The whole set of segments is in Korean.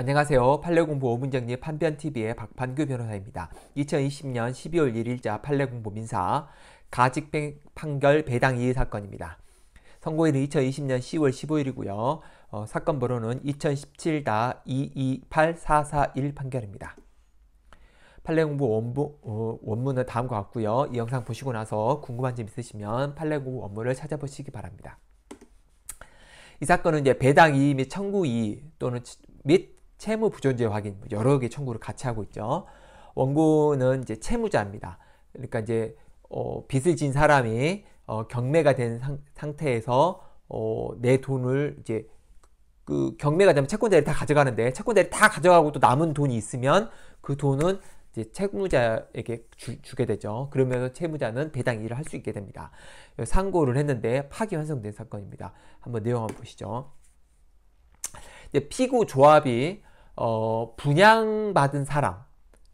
안녕하세요. 판례공부 5분 정리 판변TV의 박판규 변호사입니다. 2020년 12월 1일자 판례공부 민사 가직 판결 배당 이의 사건입니다. 선고일은 2020년 10월 15일이고요. 어, 사건 번호는 2017-228-441 판결입니다. 판례공부 원부, 어, 원문은 다음과 같고요. 이 영상 보시고 나서 궁금한 점 있으시면 판례공부 원문을 찾아보시기 바랍니다. 이 사건은 이제 배당 이의 및 청구 이의 또는 및 채무 부존재 확인 뭐 여러 개 청구를 같이 하고 있죠. 원고는 이제 채무자입니다. 그러니까 이제 어, 빚을 진 사람이 어, 경매가 된 상, 상태에서 어, 내 돈을 이제 그 경매가 되면 채권자를다 가져가는데 채권자를다 가져가고 또 남은 돈이 있으면 그 돈은 이제 채무자에게 주, 게 되죠. 그러면서 채무자는 배당 일을 할 수 있게 됩니다. 상고를 했는데 파기 환송된 사건입니다. 한번 내용 한번 보시죠. 피고 조합이 어, 분양받은 사람,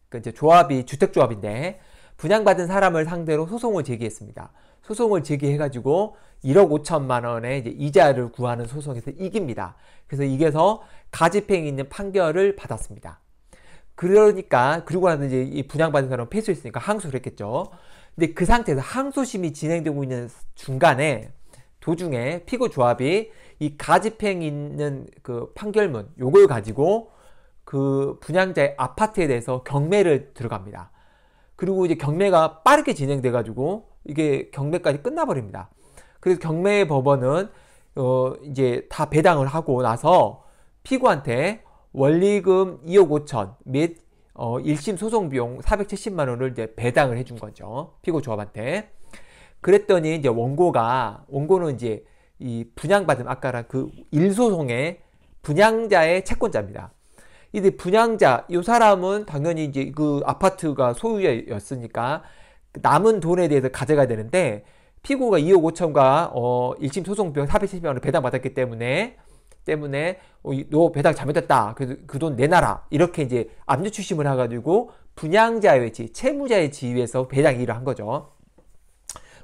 그 이제 조합이 주택조합인데 분양받은 사람을 상대로 소송을 제기했습니다. 소송을 제기해가지고 1억 5천만 원의 이자를 구하는 소송에서 이깁니다. 그래서 이겨서 가집행이 있는 판결을 받았습니다. 그러니까 그리고 나서 이제 이 분양받은 사람은 패소했으니까 항소를 했겠죠. 근데 그 상태에서 항소심이 진행되고 있는 중간에 도중에 피고 조합이 이 가집행 있는 그 판결문 요걸 가지고 그 분양자의 아파트에 대해서 경매를 들어갑니다. 그리고 이제 경매가 빠르게 진행돼 가지고 이게 경매까지 끝나버립니다. 그래서 경매 법원은 어 이제 다 배당을 하고 나서 피고한테 원리금 2억 5천 및 어, 1심 소송 비용 470만 원을 이제 배당을 해준 거죠. 피고 조합한테. 그랬더니 이제 원고가 원고는 이제 이 분양받은 아까랑 그 일소송의 분양자의 채권자입니다. 이제 분양자 이 사람은 당연히 이제 그 아파트가 소유자였으니까 남은 돈에 대해서 가져가야 되는데 피고가 2억 5천과 어 1심 소송 병용 470만 원을 배당받았기 때문에 때문에 어, 너 배당 잘못했다. 그래서 그 돈 내놔라. 이렇게 이제 압류 추심을 해가지고 분양자의 지 채무자의 지위에서 배당 일을 한 거죠.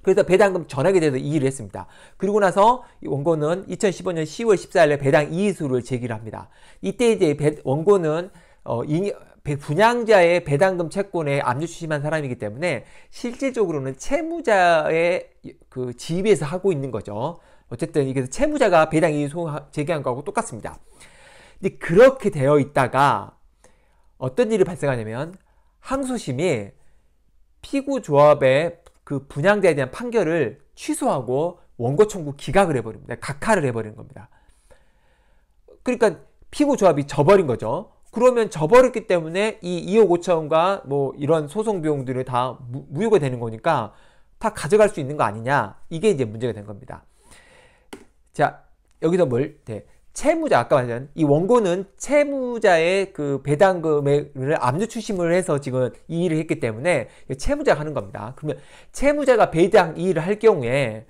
그래서 배당금 전액에 대해서 이의를 했습니다. 그리고 나서 원고는 2015년 10월 14일에 배당 이의수를 제기를 합니다. 이때 이제 원고는 어, 이, 분양자의 배당금 채권에 압류 취심한 사람이기 때문에 실질적으로는 채무자의 그 지입에서 하고 있는 거죠. 어쨌든 이게 채무자가 배당 이의 제기한 거하고 똑같습니다. 근데 그렇게 되어 있다가 어떤 일이 발생하냐면 항소심이 피고조합의 그 분양자에 대한 판결을 취소하고 원고 청구 기각을 해버립니다. 그러니까 각하를 해버리는 겁니다. 그러니까 피고 조합이 져버린 거죠. 그러면 져버렸기 때문에 이 2억 5천과 뭐 이런 소송 비용들을 다 무, 효가 되는 거니까 다 가져갈 수 있는 거 아니냐. 이게 이제 문제가 된 겁니다. 자, 여기서 뭘, 네. 채무자 아까 말한 이 원고는 채무자의 그 배당금을 압류 추심을 해서 지금 이 일을 했기 때문에 채무자가 하는 겁니다. 그러면 채무자가 배당 이 일을 할 경우에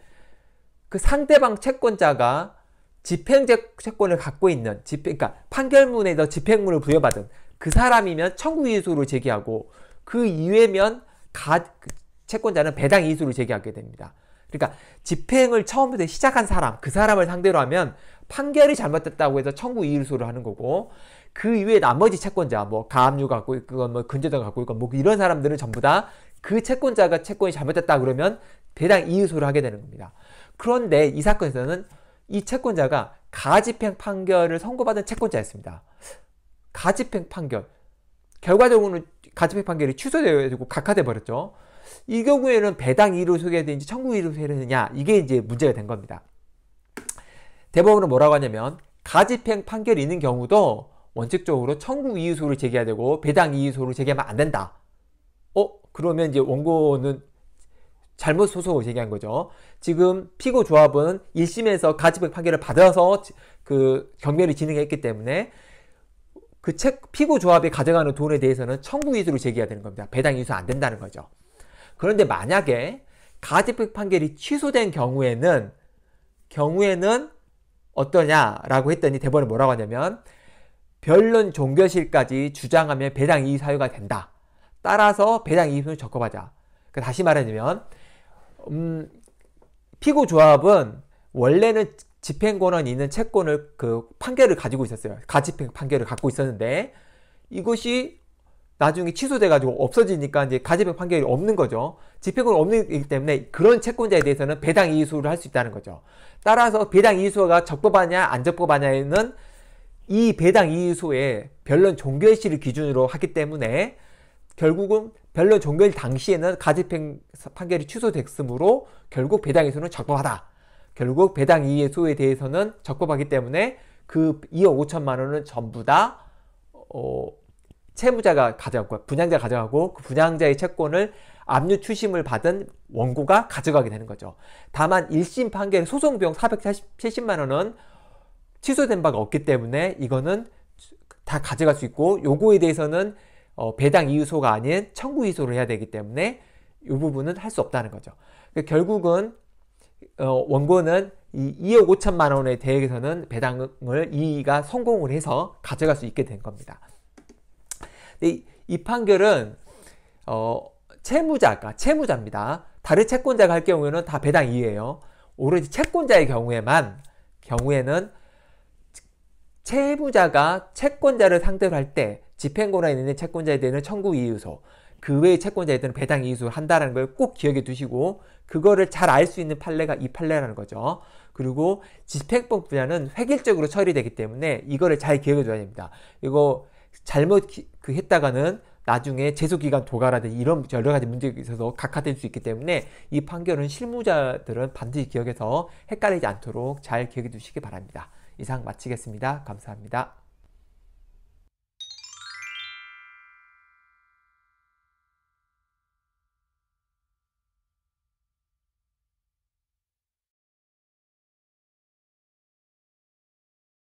그 상대방 채권자가 집행 채권을 갖고 있는 집행 그러니까 판결문에서 집행문을 부여받은 그 사람이면 청구 이의소를 제기하고 그 이외면 가, 그 채권자는 배당 이의소를 제기하게 됩니다. 그러니까 집행을 처음부터 시작한 사람, 그 사람을 상대로 하면 판결이 잘못됐다고 해서 청구 이의소를 하는 거고 그 이외에 나머지 채권자 뭐 가압류 갖고 있고 뭐 근저당 갖고 있고 뭐 이런 사람들은 전부 다 그 채권자가 채권이 잘못됐다 그러면 대당 이의소를 하게 되는 겁니다. 그런데 이 사건에서는 이 채권자가 가집행 판결을 선고받은 채권자였습니다. 가집행 판결 결과적으로는 가집행 판결이 취소되고 어 각하돼 버렸죠. 이 경우에는 배당 이의로 소개되는지 청구 이의로 소개되느냐 이게 이제 문제가 된 겁니다. 대법원은 뭐라고 하냐면 가집행 판결이 있는 경우도 원칙적으로 청구 이의소를 제기해야 되고 배당 이의소를 제기하면 안 된다. 어? 그러면 이제 원고는 잘못 소송을 제기한 거죠. 지금 피고 조합은 1심에서 가집행 판결을 받아서 그 경매를 진행했기 때문에 그책 피고 조합이 가져가는 돈에 대해서는 청구 이의소를 제기해야 되는 겁니다. 배당 이의소 안 된다는 거죠. 그런데 만약에 가집행 판결이 취소된 경우에는 경우에는 어떠냐라고 했더니 대법원이 뭐라고 하냐면 변론 종결실까지 주장하면 배당 이의 사유가 된다. 따라서 배당 이의분을 적법하자. 그러니까 다시 말하자면 음, 피고 조합은 원래는 집행권원 있는 채권을 그 판결을 가지고 있었어요. 가집행 판결을 갖고 있었는데 이것이 나중에 취소돼가지고 없어지니까 이제 가재배 판결이 없는 거죠. 집행권 없기 는 때문에 그런 채권자에 대해서는 배당 이수를 할 수 있다는 거죠. 따라서 배당 이수가 적법하냐 안 적법하냐에는 이 배당 이수의 변론 종결시를 기준으로 하기 때문에 결국은 변론 종결 당시에는 가집행 판결이 취소됐으므로 결국 배당 이수는 적법하다. 결국 배당 이수에 대해서는 적법하기 때문에 그 2억 5천만 원은 전부 다 어, 채무자가 가져가고 분양자가 가져가고 그 분양자의 채권을 압류 추심을 받은 원고가 가져가게 되는 거죠. 다만 1심 판결 소송 비용 470만 원은 취소된 바가 없기 때문에 이거는 다 가져갈 수 있고 요거에 대해서는 어, 배당 이유소가 아닌 청구 이소를 해야 되기 때문에 이 부분은 할 수 없다는 거죠. 그 결국은 어, 원고는 이 2억 5천만 원에 대해서는 배당을 이의가 성공을 해서 가져갈 수 있게 된 겁니다. 이, 이 판결은 어, 채무자가 채무자입니다. 다른 채권자가 할 경우에는 다 배당 이에요 오로지 채권자의 경우에만 경우에는 채무자가 채권자를 상대로 할때 집행권에 있는 채권자에 대한 청구 이유소 그 외의 채권자에 대한 배당 이유소를 한다는 걸 꼭 기억해 두시고 그거를 잘 알 수 있는 판례가 이 판례라는 거죠. 그리고 집행법 분야는 획일적으로 처리되기 때문에 이거를 잘 기억해 줘야 됩니다. 이거 잘못 그 했다가는 나중에 재소기간 도가라든지 이런 여러 가지 문제가 있어서 각하될 수 있기 때문에 이 판결은 실무자들은 반드시 기억해서 헷갈리지 않도록 잘 기억해 두시기 바랍니다. 이상 마치겠습니다. 감사합니다.